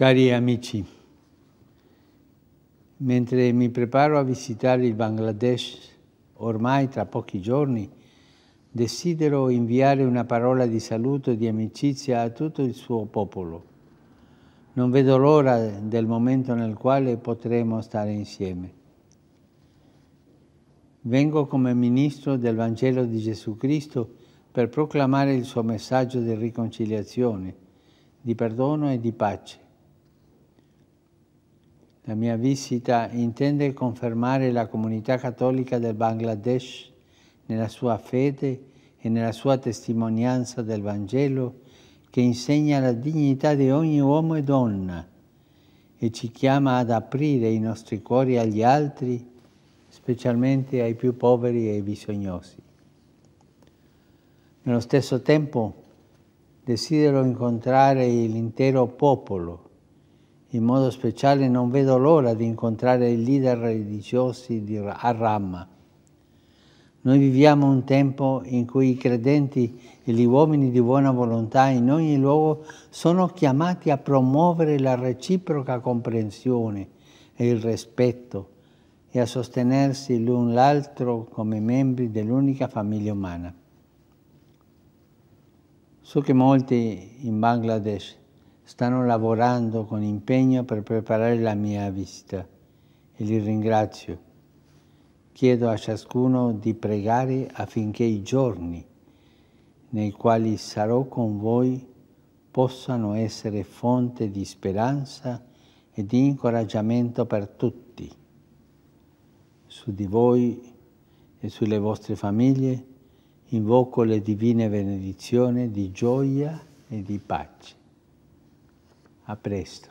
Cari amici, mentre mi preparo a visitare il Bangladesh ormai tra pochi giorni, desidero inviare una parola di saluto e di amicizia a tutto il suo popolo. Non vedo l'ora del momento nel quale potremo stare insieme. Vengo come ministro del Vangelo di Gesù Cristo per proclamare il suo messaggio di riconciliazione, di perdono e di pace la mia visita intende confermare la comunità cattolica del Bangladesh nella sua fede e nella sua testimonianza del Vangelo che insegna la dignità di ogni uomo e donna e ci chiama ad aprire i nostri cuori agli altri, specialmente ai più poveri e ai bisognosi. Nello stesso tempo desidero incontrare l'intero popolo in modo speciale non vedo l'ora di incontrare i leader religiosi di Arama. Noi viviamo un tempo in cui i credenti e gli uomini di buona volontà in ogni luogo sono chiamati a promuovere la reciproca comprensione e il rispetto e a sostenersi l'un l'altro come membri dell'unica famiglia umana. So che molti in Bangladesh stanno lavorando con impegno per preparare la mia visita e li ringrazio. Chiedo a ciascuno di pregare affinché i giorni nei quali sarò con voi possano essere fonte di speranza e di incoraggiamento per tutti, su di voi e sulle vostre famiglie invoco le divine benedizioni di gioia e di pace. a presto.